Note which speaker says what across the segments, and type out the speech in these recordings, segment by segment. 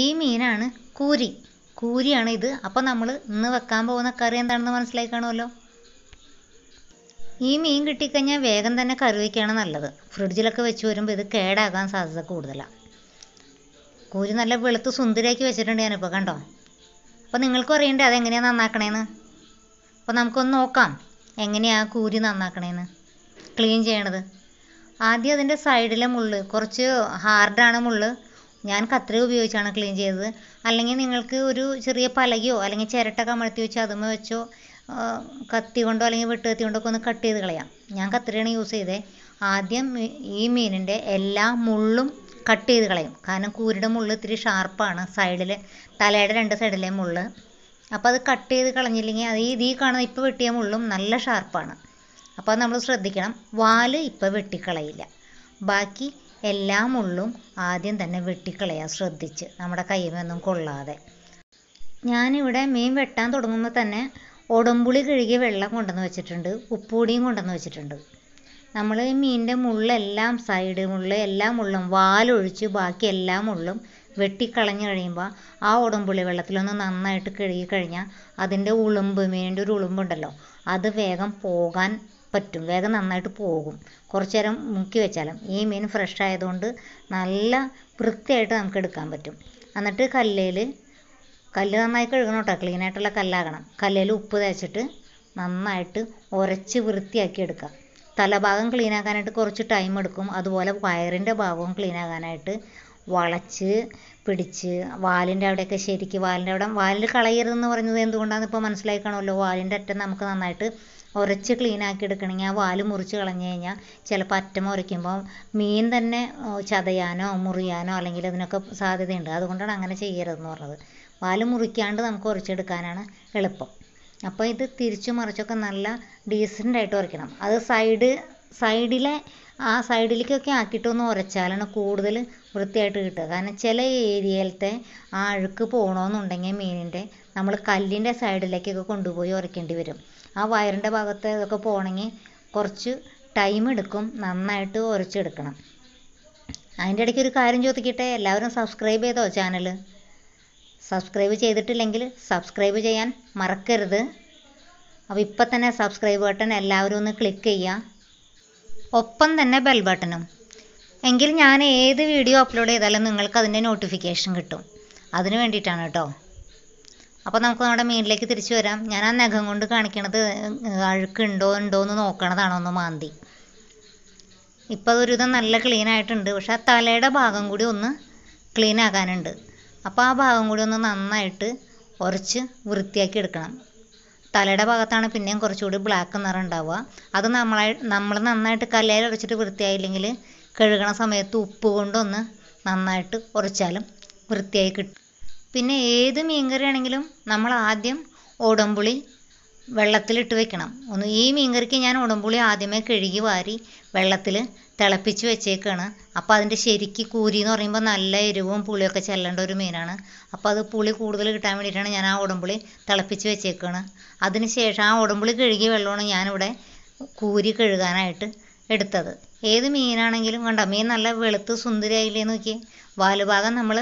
Speaker 1: ഈ മീനാണ് കൂരി കൂരിയാണ് ഇത് അപ്പോൾ നമ്മൾ ഇന്ന് വെക്കാൻ പോകുന്ന കറി എന്താണെന്ന് മനസ്സിലായി കാണുമല്ലോ ഈ മീൻ കിട്ടിക്കഴിഞ്ഞാൽ വേഗം തന്നെ കറി വയ്ക്കുകയാണ് നല്ലത് ഫ്രിഡ്ജിലൊക്കെ വെച്ച് വരുമ്പോൾ ഇത് കേടാകാൻ സാധ്യത കൂടുതലാണ് കൂരി നല്ല വെളുത്ത് സുന്ദരിയാക്കി വെച്ചിട്ടുണ്ട് ഞാനിപ്പോൾ കണ്ടോ അപ്പോൾ നിങ്ങൾക്കും അറിയണ്ടേ അതെങ്ങനെയാണ് നന്നാക്കണേന്ന് അപ്പോൾ നമുക്കൊന്ന് നോക്കാം എങ്ങനെയാണ് കൂരി നന്നാക്കണേന്ന് ക്ലീൻ ചെയ്യണത് ആദ്യം അതിൻ്റെ സൈഡിലെ മുള്ള് കുറച്ച് ഹാർഡാണ് മുള്ള് ഞാൻ കത്രിക ഉപയോഗിച്ചാണ് ക്ലീൻ ചെയ്തത് അല്ലെങ്കിൽ നിങ്ങൾക്ക് ഒരു ചെറിയ പലകയോ അല്ലെങ്കിൽ ചിരട്ട കമഴ്ത്തി വെച്ചോ അതുമേ വെച്ചോ കത്തി കൊണ്ടോ അല്ലെങ്കിൽ വെട്ടുകത്തി കൊണ്ടോ ഒക്കെ ഒന്ന് കട്ട് ചെയ്ത് കളയാം ഞാൻ കത്രികയാണ് യൂസ് ചെയ്തത് ആദ്യം ഈ മീനിൻ്റെ എല്ലാ മുള്ളും കട്ട് ചെയ്ത് കളയും കാരണം കൂരിയുടെ മുള്ള് ഇത്തിരി ഷാർപ്പാണ് സൈഡിൽ തലയുടെ രണ്ട് സൈഡിലെ മുള്ള് അപ്പോൾ അത് കട്ട് ചെയ്ത് കളഞ്ഞില്ലെങ്കിൽ അത് ഈ ഈ കാണുന്ന ഇപ്പോൾ വെട്ടിയ മുള്ളും നല്ല ഷാർപ്പാണ് അപ്പോൾ നമ്മൾ ശ്രദ്ധിക്കണം വാല് ഇപ്പോൾ വെട്ടിക്കളയില്ല ബാക്കി എല്ലാ മുള്ളും ആദ്യം തന്നെ വെട്ടിക്കളയാൻ ശ്രദ്ധിച്ച് നമ്മുടെ കൈമൊന്നും കൊള്ളാതെ ഞാനിവിടെ മീൻ വെട്ടാൻ തുടങ്ങുമ്പോൾ തന്നെ ഒടമ്പുളി കഴുകിയ വെള്ളം കൊണ്ടുവന്ന് വെച്ചിട്ടുണ്ട് ഉപ്പുപൊടിയും കൊണ്ടുവന്ന് വെച്ചിട്ടുണ്ട് നമ്മൾ ഈ മീനിൻ്റെ മുള്ളെല്ലാം സൈഡ് മുള്ള എല്ലാ മുള്ളും വാലൊഴിച്ച് ബാക്കി എല്ലാ മുള്ളും വെട്ടിക്കളഞ്ഞ് കഴിയുമ്പോൾ ആ ഉടമ്പുളി വെള്ളത്തിലൊന്ന് നന്നായിട്ട് കഴുകി കഴിഞ്ഞാൽ അതിൻ്റെ ഉളുമ്പ് മീനിൻ്റെ ഒരു ഉളുമ്പുണ്ടല്ലോ അത് വേഗം പോകാൻ പറ്റും വേഗം നന്നായിട്ട് പോകും കുറച്ച് നേരം മുക്കി വെച്ചാലും ഈ മീൻ ഫ്രഷ് ആയതുകൊണ്ട് നല്ല വൃത്തിയായിട്ട് നമുക്ക് എടുക്കാൻ പറ്റും എന്നിട്ട് കല്ലിൽ കല്ല് നന്നായി കഴുകണം കേട്ടോ ക്ലീനായിട്ടുള്ള കല്ലാകണം കല്ലിൽ ഉപ്പ് തേച്ചിട്ട് നന്നായിട്ട് ഉരച്ച് വൃത്തിയാക്കി എടുക്കുക തലഭാഗം ക്ലീൻ ആക്കാനായിട്ട് കുറച്ച് ടൈം എടുക്കും അതുപോലെ വയറിൻ്റെ ഭാഗവും ക്ലീൻ ആകാനായിട്ട് വളച്ച് പിടിച്ച് വാലിൻ്റെ അവിടെയൊക്കെ ശരിക്ക് വാലിൻ്റെ അവിടെ വാലിൽ കളയരുതെന്ന് പറഞ്ഞത് എന്തുകൊണ്ടാണെന്ന് ഇപ്പോൾ മനസ്സിലായി കാണുമല്ലോ വാലിൻ്റെ അറ്റം നമുക്ക് നന്നായിട്ട് ഉരച്ച് ക്ലീൻ ആക്കി എടുക്കണമെങ്കിൽ ആ വാല് മുറിച്ച് കളഞ്ഞു കഴിഞ്ഞാൽ ചിലപ്പോൾ അറ്റം ഉരയ്ക്കുമ്പോൾ മീൻ തന്നെ ചതയാനോ മുറിയാനോ അല്ലെങ്കിൽ അതിനൊക്കെ സാധ്യതയുണ്ട് അതുകൊണ്ടാണ് അങ്ങനെ ചെയ്യരുതെന്ന് പറഞ്ഞത് വാല് മുറിക്കാണ്ട് നമുക്ക് ഉരച്ചെടുക്കാനാണ് എളുപ്പം അപ്പോൾ ഇത് തിരിച്ചും മറിച്ചൊക്കെ നല്ല ഡീസൻ്റ് ആയിട്ട് ഉരയ്ക്കണം അത് സൈഡ് സൈഡിലെ ആ സൈഡിലേക്കൊക്കെ ഒന്ന് ഉരച്ചാലാണ് കൂടുതൽ വൃത്തിയായിട്ട് കിട്ടുക കാരണം ചില ഏരിയയിലത്തെ ആ അഴുക്ക് പോകണമെന്നുണ്ടെങ്കിൽ മീനിൻ്റെ നമ്മൾ കല്ലിൻ്റെ സൈഡിലേക്കൊക്കെ കൊണ്ടുപോയി ഉരയ്ക്കേണ്ടി വരും ആ വയറിൻ്റെ ഭാഗത്ത് ഇതൊക്കെ പോകണമെങ്കിൽ കുറച്ച് ടൈം എടുക്കും നന്നായിട്ട് ഉരച്ചെടുക്കണം അതിൻ്റെ ഇടയ്ക്ക് ഒരു കാര്യം ചോദിക്കട്ടെ എല്ലാവരും സബ്സ്ക്രൈബ് ചെയ്തോ ചാനൽ സബ്സ്ക്രൈബ് ചെയ്തിട്ടില്ലെങ്കിൽ സബ്സ്ക്രൈബ് ചെയ്യാൻ മറക്കരുത് അപ്പോൾ ഇപ്പം തന്നെ സബ്സ്ക്രൈബ് ബട്ടൺ എല്ലാവരും ഒന്ന് ക്ലിക്ക് ചെയ്യുക ഒപ്പം തന്നെ ബെൽ ബട്ടണും എങ്കിൽ ഞാൻ ഏത് വീഡിയോ അപ്ലോഡ് ചെയ്താലും നിങ്ങൾക്ക് അതിൻ്റെ നോട്ടിഫിക്കേഷൻ കിട്ടും അതിന് വേണ്ടിയിട്ടാണ് കേട്ടോ അപ്പോൾ നമുക്ക് നമ്മുടെ മീനിലേക്ക് തിരിച്ചു വരാം ഞാൻ ആ നഖം കൊണ്ട് കാണിക്കണത് അഴുക്കുണ്ടോ ഉണ്ടോ എന്ന് നോക്കണതാണോ ഒന്ന് മാന്തി ഇപ്പോൾ അതൊരുവിധം നല്ല ക്ലീൻ ആയിട്ടുണ്ട് പക്ഷെ ആ തലയുടെ ഭാഗം കൂടി ഒന്ന് ക്ലീൻ ആകാനുണ്ട് അപ്പോൾ ആ ഭാഗം കൂടി ഒന്ന് നന്നായിട്ട് ഉരച്ച് വൃത്തിയാക്കി എടുക്കണം തലയുടെ ഭാഗത്താണ് പിന്നെയും കുറച്ചുകൂടി ബ്ലാക്ക് നിറം ഉണ്ടാവുക അത് നമ്മളായി നമ്മൾ നന്നായിട്ട് കല്ലേൽ ഉരച്ചിട്ട് വൃത്തിയായില്ലെങ്കിൽ കഴുകണ സമയത്ത് ഉപ്പ് കൊണ്ടൊന്ന് നന്നായിട്ട് ഉരച്ചാലും വൃത്തിയായി കിട്ടും പിന്നെ ഏത് മീൻകറി ആണെങ്കിലും നമ്മൾ ആദ്യം ഓടമ്പുളി വെള്ളത്തിലിട്ട് വെക്കണം ഒന്ന് ഈ മീൻകറിക്ക് ഞാൻ ഉടമ്പുളി ആദ്യമേ കഴുകി വാരി വെള്ളത്തിൽ തിളപ്പിച്ച് വെച്ചേക്കാണ് അപ്പോൾ അതിൻ്റെ ശരിക്ക് കൂരി എന്ന് പറയുമ്പോൾ നല്ല എരിവും പുളിയൊക്കെ ചെല്ലേണ്ട ഒരു മീനാണ് അപ്പോൾ അത് പുളി കൂടുതൽ കിട്ടാൻ വേണ്ടിയിട്ടാണ് ഞാൻ ആ ഉടമ്പുളി തിളപ്പിച്ച് വെച്ചേക്കാണ് അതിന് ശേഷം ആ ഉടമ്പുളി കഴുകി വെള്ളമാണ് ഞാനിവിടെ കൂരി കഴുകാനായിട്ട് എടുത്തത് ഏത് മീനാണെങ്കിലും കണ്ട മീൻ നല്ല വെളുത്ത് സുന്ദരിയായില്ലേ നോക്കി വാലുഭാഗം നമ്മൾ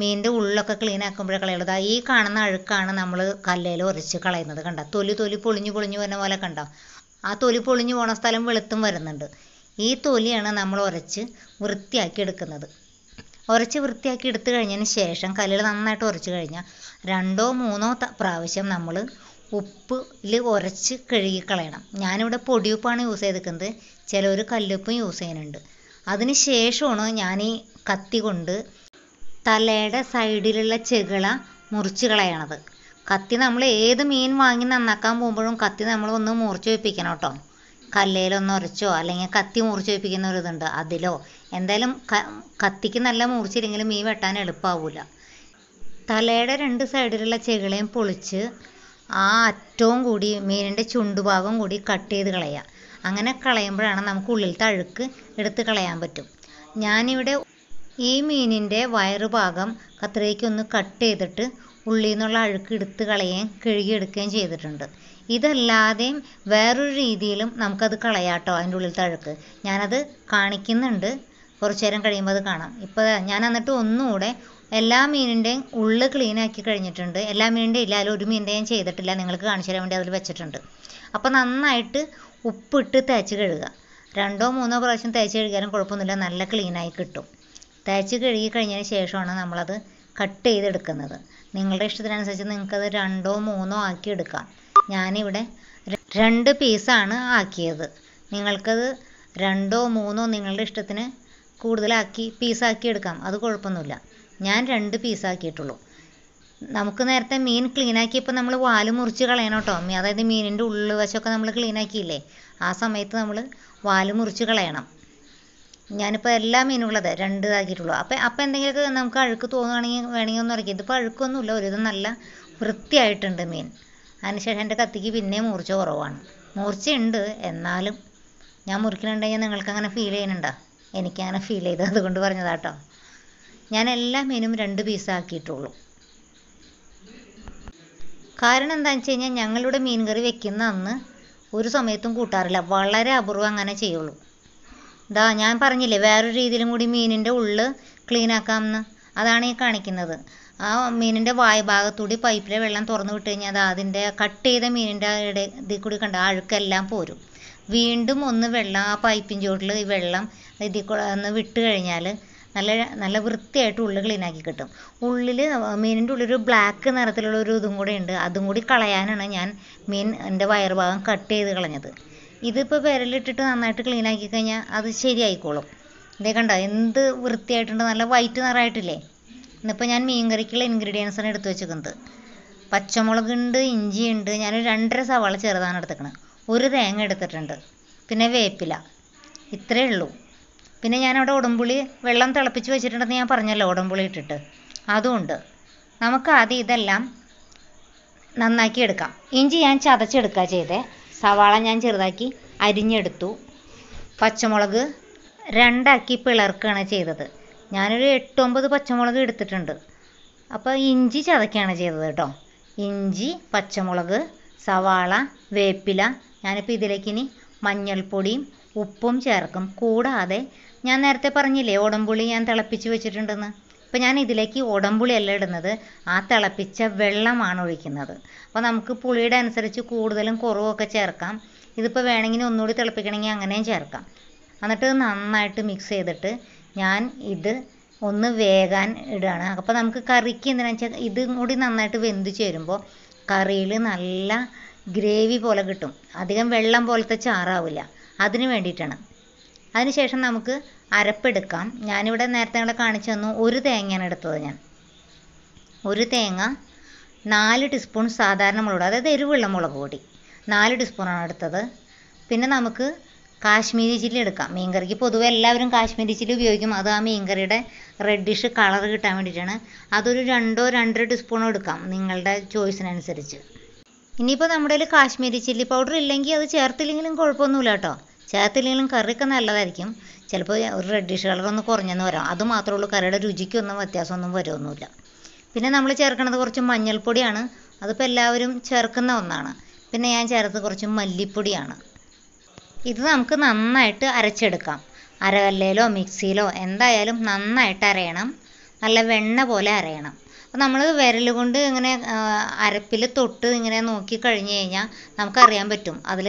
Speaker 1: മീനിൻ്റെ ഉള്ളൊക്കെ ക്ലീൻ ആക്കുമ്പോഴേ കളയുള്ളൂ ഈ കാണുന്ന അഴുക്കാണ് നമ്മൾ കല്ലേൽ ഉരച്ച് കളയുന്നത് കണ്ട തൊലി തൊലി പൊളിഞ്ഞു പൊളിഞ്ഞു വരുന്ന പോലെ കണ്ടോ ആ തൊലി പൊളിഞ്ഞു പോണ സ്ഥലം വെളുത്തും വരുന്നുണ്ട് ഈ തൊലിയാണ് നമ്മൾ ഉരച്ച് വൃത്തിയാക്കി എടുക്കുന്നത് ഉരച്ച് വൃത്തിയാക്കി എടുത്തു കഴിഞ്ഞതിന് ശേഷം കല്ലിൽ നന്നായിട്ട് ഉരച്ച് കഴിഞ്ഞാൽ രണ്ടോ മൂന്നോ പ്രാവശ്യം നമ്മൾ ഉപ്പില് ഉരച്ച് കഴുകി കളയണം ഞാനിവിടെ പൊടിയുപ്പാണ് യൂസ് ചെയ്തിരിക്കുന്നത് ചിലർ കല്ലുപ്പും യൂസ് ചെയ്യുന്നുണ്ട് അതിന് ശേഷമാണ് ഞാൻ ഈ കത്തി കൊണ്ട് തലയുടെ സൈഡിലുള്ള ചെകിള മുറിച്ച് കളയണത് കത്തി നമ്മൾ ഏത് മീൻ വാങ്ങി നന്നാക്കാൻ പോകുമ്പോഴും കത്തി നമ്മൾ ഒന്ന് മുറിച്ച് വെപ്പിക്കണം കേട്ടോ കല്ലയിലൊന്ന് ഉരച്ചോ അല്ലെങ്കിൽ കത്തി മുറിച്ച് വെപ്പിക്കുന്ന ഒരു ഇതുണ്ട് അതിലോ എന്തായാലും കത്തിക്ക് നല്ല മുറിച്ചില്ലെങ്കിൽ മീൻ വെട്ടാൻ എളുപ്പമാവില്ല തലയുടെ രണ്ട് സൈഡിലുള്ള ചെകിളയും പൊളിച്ച് ആ അറ്റവും കൂടി മീനിൻ്റെ ചുണ്ടുഭാഗം കൂടി കട്ട് ചെയ്ത് കളയുക അങ്ങനെ കളയുമ്പോഴാണ് നമുക്ക് ഉള്ളിലത്തെ അഴുക്ക് എടുത്ത് കളയാൻ പറ്റും ഞാനിവിടെ ഈ മീനിൻ്റെ വയറുഭാഗം ഒന്ന് കട്ട് ചെയ്തിട്ട് ഉള്ളിൽ നിന്നുള്ള അഴുക്ക് എടുത്ത് കളയുകയും കഴുകിയെടുക്കുകയും ചെയ്തിട്ടുണ്ട് ഇതല്ലാതെയും വേറൊരു രീതിയിലും നമുക്കത് കളയാട്ടോ അതിൻ്റെ ഉള്ളിലത്തെ അഴുക്ക് ഞാനത് കാണിക്കുന്നുണ്ട് കുറച്ചു നേരം കഴിയുമ്പോൾ അത് കാണാം ഇപ്പോൾ ഞാൻ എന്നിട്ട് ഒന്നുകൂടെ എല്ലാ മീനിൻ്റെയും ഉള്ളു ക്ലീൻ ആക്കി കഴിഞ്ഞിട്ടുണ്ട് എല്ലാ മീനിൻ്റെയും ഇല്ല ഒരു മീനിൻ്റെ ഞാൻ ചെയ്തിട്ടില്ല നിങ്ങൾക്ക് കാണിച്ചു തരാൻ വേണ്ടി അതിൽ വെച്ചിട്ടുണ്ട് അപ്പോൾ നന്നായിട്ട് ഉപ്പിട്ട് തേച്ച് കഴുകുക രണ്ടോ മൂന്നോ പ്രാവശ്യം തേച്ച് കഴുകിയാലും കുഴപ്പമൊന്നുമില്ല നല്ല ക്ലീനായി കിട്ടും തേച്ച് കഴുകി കഴിഞ്ഞതിന് ശേഷമാണ് നമ്മളത് കട്ട് ചെയ്തെടുക്കുന്നത് നിങ്ങളുടെ ഇഷ്ടത്തിനനുസരിച്ച് നിങ്ങൾക്കത് രണ്ടോ മൂന്നോ ആക്കി എടുക്കാം ഞാനിവിടെ രണ്ട് പീസാണ് ആക്കിയത് നിങ്ങൾക്കത് രണ്ടോ മൂന്നോ നിങ്ങളുടെ ഇഷ്ടത്തിന് കൂടുതലാക്കി പീസാക്കി എടുക്കാം അത് കുഴപ്പമൊന്നുമില്ല ഞാൻ രണ്ട് പീസാക്കിയിട്ടുള്ളൂ നമുക്ക് നേരത്തെ മീൻ ക്ലീനാക്കിയപ്പോൾ നമ്മൾ വാല് മുറിച്ച് കളയണം കേട്ടോ അതായത് മീനിൻ്റെ ഉള്ളുവശമൊക്കെ നമ്മൾ ക്ലീനാക്കിയില്ലേ ആ സമയത്ത് നമ്മൾ വാല് മുറിച്ച് കളയണം ഞാനിപ്പോൾ എല്ലാ മീനുകളത് രണ്ട് ആക്കിയിട്ടുള്ളൂ അപ്പം അപ്പം എന്തെങ്കിലുമൊക്കെ നമുക്ക് അഴുക്ക് തോന്നുകയാണെങ്കിൽ വേണമെങ്കിൽ ഒന്ന് ഇറക്കി ഇതിപ്പോൾ അഴുക്കൊന്നുമില്ല ഒരു നല്ല വൃത്തിയായിട്ടുണ്ട് മീൻ അതിനുശേഷം എൻ്റെ കത്തിക്ക് പിന്നെയും മൂർച്ച കുറവാണ് മൂർച്ചയുണ്ട് എന്നാലും ഞാൻ മുറിക്കണുണ്ടെങ്കിൽ നിങ്ങൾക്ക് അങ്ങനെ ഫീൽ ചെയ്യുന്നുണ്ടോ എനിക്ക് അങ്ങനെ ഫീൽ ചെയ്ത് അതുകൊണ്ട് പറഞ്ഞതാട്ടോ ഞാൻ എല്ലാ മീനും രണ്ട് പീസാക്കിയിട്ടുള്ളൂ കാരണം എന്താണെന്ന് വെച്ച് കഴിഞ്ഞാൽ ഞങ്ങളിവിടെ മീൻ കറി വെക്കുന്ന അന്ന് ഒരു സമയത്തും കൂട്ടാറില്ല വളരെ അപൂർവം അങ്ങനെ ചെയ്യുള്ളൂ ദാ ഞാൻ പറഞ്ഞില്ലേ വേറൊരു രീതിയിലും കൂടി മീനിൻ്റെ ഉള്ള് ക്ലീൻ ആക്കാമെന്ന് അതാണ് ഈ കാണിക്കുന്നത് ആ മീനിൻ്റെ വായ്ഭാഗത്തൂടി പൈപ്പിലെ വെള്ളം തുറന്നു വിട്ട് കഴിഞ്ഞാൽ അത് അതിൻ്റെ കട്ട് ചെയ്ത മീനിൻ്റെ ഇട ഇതിൽ കൂടി കണ്ട അഴുക്കെല്ലാം പോരും വീണ്ടും ഒന്ന് വെള്ളം ആ പൈപ്പിൻ ചോട്ടിൽ ഈ വെള്ളം ഇതിൽ കൂടെ ഒന്ന് വിട്ട് കഴിഞ്ഞാൽ നല്ല നല്ല വൃത്തിയായിട്ട് ഉള്ളിൽ ക്ലീൻ ആക്കി കിട്ടും ഉള്ളിൽ മീനിൻ്റെ ഉള്ളിൽ ഒരു ബ്ലാക്ക് നിറത്തിലുള്ള ഒരു ഇതും കൂടെ ഉണ്ട് അതും കൂടി കളയാനാണ് ഞാൻ മീൻ എൻ്റെ ഭാഗം കട്ട് ചെയ്ത് കളഞ്ഞത് ഇതിപ്പോൾ വിരലിട്ടിട്ട് നന്നായിട്ട് ക്ലീൻ ആക്കി കഴിഞ്ഞാൽ അത് ശരിയായിക്കോളും ഇതേ കണ്ടോ എന്ത് വൃത്തിയായിട്ടുണ്ട് നല്ല വൈറ്റ് നിറമായിട്ടില്ലേ ഇന്നിപ്പോൾ ഞാൻ മീൻ കറിക്കുള്ള ഇൻഗ്രീഡിയൻസാണ് എടുത്തു വെച്ചിരിക്കുന്നത് പച്ചമുളകുണ്ട് ഇഞ്ചിയുണ്ട് ഞാൻ രണ്ടര സവാള ചെറുതാണ് എടുത്തിക്കണത് ഒരു തേങ്ങ എടുത്തിട്ടുണ്ട് പിന്നെ വേപ്പില ഇത്രയേ ഉള്ളൂ പിന്നെ ഞാനവിടെ ഉടമ്പുളി വെള്ളം തിളപ്പിച്ച് വെച്ചിട്ടുണ്ടെന്ന് ഞാൻ പറഞ്ഞല്ലോ ഉടമ്പുളി ഇട്ടിട്ട് അതുമുണ്ട് നമുക്ക് ആദ്യം ഇതെല്ലാം നന്നാക്കി എടുക്കാം ഇഞ്ചി ഞാൻ ചതച്ചെടുക്കുക ചെയ്തേ സവാള ഞാൻ ചെറുതാക്കി അരിഞ്ഞെടുത്തു പച്ചമുളക് രണ്ടാക്കി പിളർക്കുകയാണ് ചെയ്തത് ഞാനൊരു എട്ടൊമ്പത് പച്ചമുളക് എടുത്തിട്ടുണ്ട് അപ്പോൾ ഇഞ്ചി ചതക്കുകയാണ് ചെയ്തത് കേട്ടോ ഇഞ്ചി പച്ചമുളക് സവാള വേപ്പില ഞാനിപ്പോൾ ഇതിലേക്ക് ഇനി മഞ്ഞൾപ്പൊടിയും ഉപ്പും ചേർക്കും കൂടാതെ ഞാൻ നേരത്തെ പറഞ്ഞില്ലേ ഓടംപുളി ഞാൻ തിളപ്പിച്ച് വെച്ചിട്ടുണ്ടെന്ന് ഇപ്പം ഞാൻ ഇതിലേക്ക് ഉടമ്പുളി അല്ല ഇടുന്നത് ആ തിളപ്പിച്ച വെള്ളമാണ് ഒഴിക്കുന്നത് അപ്പോൾ നമുക്ക് പുളിയുടെ അനുസരിച്ച് കൂടുതലും കുറവൊക്കെ ചേർക്കാം ഇതിപ്പോൾ വേണമെങ്കിൽ ഒന്നുകൂടി തിളപ്പിക്കണമെങ്കിൽ അങ്ങനെയും ചേർക്കാം എന്നിട്ട് നന്നായിട്ട് മിക്സ് ചെയ്തിട്ട് ഞാൻ ഇത് ഒന്ന് വേകാൻ ഇടുകയാണ് അപ്പോൾ നമുക്ക് കറിക്ക് എന്തിനാണെന്ന് വെച്ചാൽ ഇതും കൂടി നന്നായിട്ട് വെന്ത് ചേരുമ്പോൾ കറിയിൽ നല്ല ഗ്രേവി പോലെ കിട്ടും അധികം വെള്ളം പോലത്തെ ചാറാവില്ല അതിന് വേണ്ടിയിട്ടാണ് അതിനുശേഷം നമുക്ക് അരപ്പെടുക്കാം ഞാനിവിടെ നേരത്തെ നിങ്ങളെ കാണിച്ചു തന്നു ഒരു തേങ്ങയാണ് എടുത്തത് ഞാൻ ഒരു തേങ്ങ നാല് ടീസ്പൂൺ സാധാരണ മുളക് അതായത് എരിവുള്ള മുളക് പൊടി നാല് ടീസ്പൂണാണ് എടുത്തത് പിന്നെ നമുക്ക് കാശ്മീരി ചില്ലി എടുക്കാം മീൻകറിക്ക് പൊതുവെ എല്ലാവരും കാശ്മീരി ചില്ലി ഉപയോഗിക്കും അത് ആ മീൻകറിയുടെ റെഡിഷ് കളർ കിട്ടാൻ വേണ്ടിയിട്ടാണ് അതൊരു രണ്ടോ രണ്ടര ടീസ്പൂണോ എടുക്കാം നിങ്ങളുടെ ചോയ്സിനനുസരിച്ച് ഇനിയിപ്പോൾ നമ്മുടെ കയ്യിൽ കാശ്മീരി ചില്ലി പൗഡർ ഇല്ലെങ്കിൽ അത് ചേർത്തില്ലെങ്കിലും കുഴപ്പമൊന്നുമില്ല കേട്ടോ ചേർത്തില്ലെങ്കിലും കറിയൊക്കെ നല്ലതായിരിക്കും ചിലപ്പോൾ ഒരു റെഡിഷ് കളറൊന്ന് കുറഞ്ഞെന്ന് വരാം അത് മാത്രമേ ഉള്ളൂ കറിയുടെ രുചിക്കൊന്നും വ്യത്യാസമൊന്നും വരുമൊന്നുമില്ല പിന്നെ നമ്മൾ ചേർക്കുന്നത് കുറച്ച് മഞ്ഞൾപ്പൊടിയാണ് അതിപ്പോൾ എല്ലാവരും ചേർക്കുന്ന ഒന്നാണ് പിന്നെ ഞാൻ ചേർത്ത് കുറച്ച് മല്ലിപ്പൊടിയാണ് ഇത് നമുക്ക് നന്നായിട്ട് അരച്ചെടുക്കാം അരവല്ലയിലോ മിക്സിയിലോ എന്തായാലും നന്നായിട്ട് അരയണം നല്ല വെണ്ണ പോലെ അരയണം അപ്പോൾ നമ്മൾ വിരൽ കൊണ്ട് ഇങ്ങനെ അരപ്പിൽ തൊട്ട് ഇങ്ങനെ നോക്കി കഴിഞ്ഞ് കഴിഞ്ഞാൽ നമുക്കറിയാൻ പറ്റും അതിൽ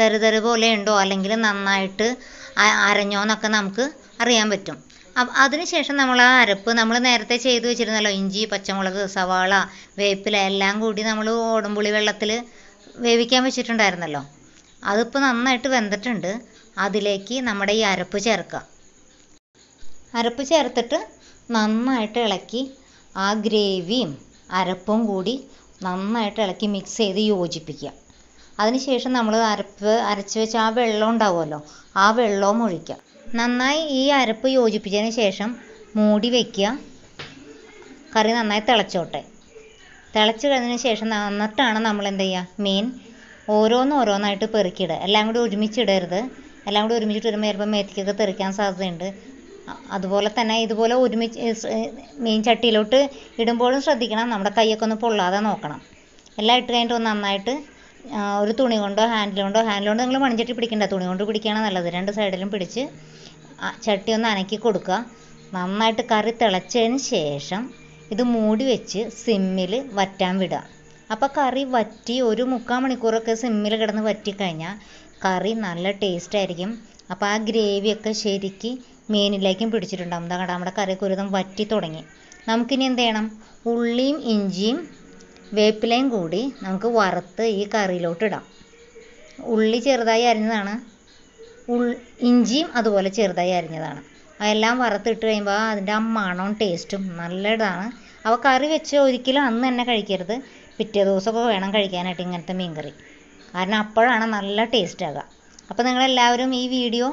Speaker 1: തരുതരു പോലെ ഉണ്ടോ അല്ലെങ്കിൽ നന്നായിട്ട് അരഞ്ഞോ എന്നൊക്കെ നമുക്ക് അറിയാൻ പറ്റും അതിനുശേഷം നമ്മൾ ആ അരപ്പ് നമ്മൾ നേരത്തെ ചെയ്തു വെച്ചിരുന്നല്ലോ ഇഞ്ചി പച്ചമുളക് സവാള വേപ്പില എല്ലാം കൂടി നമ്മൾ ഓടമ്പുളി വെള്ളത്തിൽ വേവിക്കാൻ വെച്ചിട്ടുണ്ടായിരുന്നല്ലോ അതിപ്പോൾ നന്നായിട്ട് വെന്തിട്ടുണ്ട് അതിലേക്ക് നമ്മുടെ ഈ അരപ്പ് ചേർക്കുക അരപ്പ് ചേർത്തിട്ട് നന്നായിട്ട് ഇളക്കി ആ ഗ്രേവിയും അരപ്പും കൂടി നന്നായിട്ട് ഇളക്കി മിക്സ് ചെയ്ത് യോജിപ്പിക്കുക അതിനുശേഷം നമ്മൾ അരപ്പ് അരച്ച് വെച്ച ആ വെള്ളം ഉണ്ടാവുമല്ലോ ആ വെള്ളവും ഒഴിക്കുക നന്നായി ഈ അരപ്പ് യോജിപ്പിച്ചതിന് ശേഷം മൂടി വയ്ക്കുക കറി നന്നായി തിളച്ചോട്ടെ തിളച്ചു കഴിഞ്ഞതിന് ശേഷം എന്നിട്ടാണ് നമ്മൾ എന്ത് ചെയ്യുക മീൻ ഓരോന്ന് ഓരോന്നായിട്ട് പെറുക്കിയിടുക എല്ലാം കൂടി ഒരുമിച്ചിടരുത് എല്ലാം കൂടി ഒരുമിച്ചിട്ട് വരുമ്പോൾ ചിലപ്പോൾ മേത്തിക്കൊക്കെ തെറിക്കാൻ സാധ്യതയുണ്ട് അതുപോലെ തന്നെ ഇതുപോലെ ഒരുമിച്ച് മീൻ ചട്ടിയിലോട്ട് ഇടുമ്പോഴും ശ്രദ്ധിക്കണം നമ്മുടെ കൈയൊക്കെ ഒന്ന് പൊള്ളാതെ നോക്കണം എല്ലാം ഇട്ട് കഴിഞ്ഞിട്ട് ഒന്ന് നന്നായിട്ട് ഒരു തുണി കൊണ്ടോ ഹാൻഡിൽ കൊണ്ടോ ഹാൻഡിൽ കൊണ്ട് നിങ്ങൾ മൺചട്ടി പിടിക്കേണ്ട തുണി കൊണ്ട് പിടിക്കുകയാണ് നല്ലത് രണ്ട് സൈഡിലും പിടിച്ച് ചട്ടി ഒന്ന് അനക്കി കൊടുക്കുക നന്നായിട്ട് കറി തിളച്ചതിന് ശേഷം ഇത് മൂടി വെച്ച് സിമ്മിൽ വറ്റാൻ വിടുക അപ്പോൾ കറി വറ്റി ഒരു മുക്കാൽ മണിക്കൂറൊക്കെ സിമ്മിൽ കിടന്ന് വറ്റിക്കഴിഞ്ഞാൽ കറി നല്ല ടേസ്റ്റ് ആയിരിക്കും അപ്പോൾ ആ ഗ്രേവിയൊക്കെ ശരിക്ക് മീനിലേക്കും പിടിച്ചിട്ടുണ്ടാകും എന്താ കണ്ട നമ്മുടെ കറി കുരുതം വറ്റി തുടങ്ങി നമുക്കിനി എന്ത് ചെയ്യണം ഉള്ളിയും ഇഞ്ചിയും വേപ്പിലയും കൂടി നമുക്ക് വറുത്ത് ഈ കറിയിലോട്ട് ഇടാം ഉള്ളി ചെറുതായി അരിഞ്ഞതാണ് ഇഞ്ചിയും അതുപോലെ ചെറുതായി അരിഞ്ഞതാണ് അതെല്ലാം വറുത്തിട്ട് കഴിയുമ്പോൾ അതിൻ്റെ ആ മണവും ടേസ്റ്റും നല്ലതാണ് അപ്പോൾ കറി വെച്ച് ഒരിക്കലും അന്ന് തന്നെ കഴിക്കരുത് പിറ്റേ ദിവസമൊക്കെ വേണം കഴിക്കാനായിട്ട് ഇങ്ങനത്തെ മീൻകറി കാരണം അപ്പോഴാണ് നല്ല ടേസ്റ്റ് ആകുക അപ്പോൾ നിങ്ങളെല്ലാവരും ഈ വീഡിയോ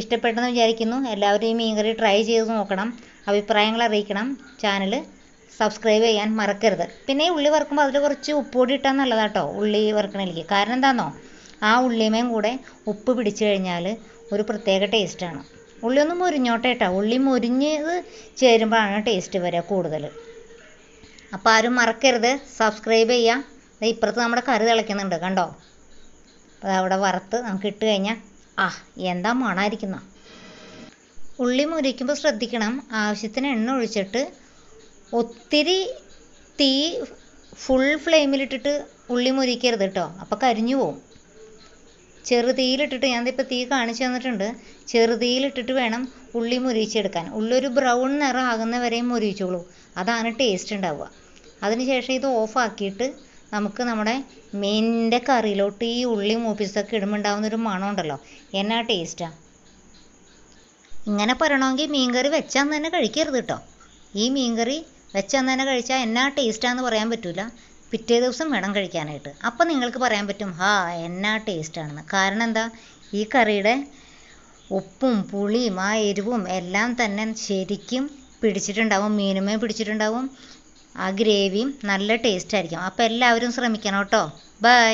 Speaker 1: ഇഷ്ടപ്പെട്ടെന്ന് വിചാരിക്കുന്നു എല്ലാവരും ഈ മീൻകറി ട്രൈ ചെയ്ത് നോക്കണം അഭിപ്രായങ്ങൾ അറിയിക്കണം ചാനൽ സബ്സ്ക്രൈബ് ചെയ്യാൻ മറക്കരുത് പിന്നെ ഉള്ളി വറുക്കുമ്പോൾ അതിൽ കുറച്ച് ഉപ്പുപൊടി ഇട്ടാൽ നല്ലതാട്ടോ ഉള്ളി വറുക്കണേലേക്ക് കാരണം എന്താണെന്നോ ആ ഉള്ളിമേയും കൂടെ ഉപ്പ് പിടിച്ചു കഴിഞ്ഞാൽ ഒരു പ്രത്യേക ടേസ്റ്റാണ് ഉള്ളി ഒന്ന് മുരിഞ്ഞോട്ടെ കേട്ടോ ഉള്ളി മുരിഞ്ഞത് ചേരുമ്പോഴാണ് ടേസ്റ്റ് വരിക കൂടുതൽ അപ്പോൾ ആരും മറക്കരുത് സബ്സ്ക്രൈബ് ചെയ്യുക ഇപ്പുറത്ത് നമ്മുടെ കറി തിളയ്ക്കുന്നുണ്ട് കണ്ടോ അപ്പോൾ അവിടെ വറുത്ത് നമുക്ക് ഇട്ട് കഴിഞ്ഞാൽ ആ എന്താ മണമായിരിക്കുന്ന ഉള്ളി മുരിക്കുമ്പോൾ ശ്രദ്ധിക്കണം ആവശ്യത്തിന് എണ്ണ ഒഴിച്ചിട്ട് ഒത്തിരി തീ ഫുൾ ഫ്ലെയിമിലിട്ടിട്ട് ഉള്ളി മുരിക്കരുത് കേട്ടോ അപ്പോൾ കരിഞ്ഞു പോവും ചെറുതീയിലിട്ടിട്ട് ഞാൻ ഇപ്പോൾ തീ കാണിച്ചു തന്നിട്ടുണ്ട് ചെറുതീയിലിട്ടിട്ട് വേണം ഉള്ളി മുരിച്ചെടുക്കാൻ ഉള്ളി ഒരു ബ്രൗൺ നിറം ആകുന്ന വരെയും മുരിച്ചോളൂ അതാണ് ടേസ്റ്റ് ഉണ്ടാവുക അതിനുശേഷം ഇത് ഓഫാക്കിയിട്ട് നമുക്ക് നമ്മുടെ മെയിൻ്റെ കറിയിലോട്ട് ഈ ഉള്ളി മൂപ്പിച്ചതൊക്കെ ഇടുമ്പോൾ ഒരു മണം ഉണ്ടല്ലോ എന്നാ ടേസ്റ്റാണ് ഇങ്ങനെ പറയണമെങ്കിൽ മീൻ കറി വെച്ചാൽ തന്നെ കഴിക്കരുത് കേട്ടോ ഈ മീൻ കറി വെച്ചന്ന് തന്നെ കഴിച്ചാൽ എന്നാ ടേസ്റ്റാന്ന് പറയാൻ പറ്റില്ല പിറ്റേ ദിവസം വേണം കഴിക്കാനായിട്ട് അപ്പം നിങ്ങൾക്ക് പറയാൻ പറ്റും ഹാ എന്നാ ടേസ്റ്റാണെന്ന് കാരണം എന്താ ഈ കറിയുടെ ഉപ്പും പുളിയും ആ എരിവും എല്ലാം തന്നെ ശരിക്കും പിടിച്ചിട്ടുണ്ടാവും മീനുമേ പിടിച്ചിട്ടുണ്ടാവും ആ ഗ്രേവിയും നല്ല ടേസ്റ്റ് ആയിരിക്കും അപ്പോൾ എല്ലാവരും ശ്രമിക്കണം കേട്ടോ ബൈ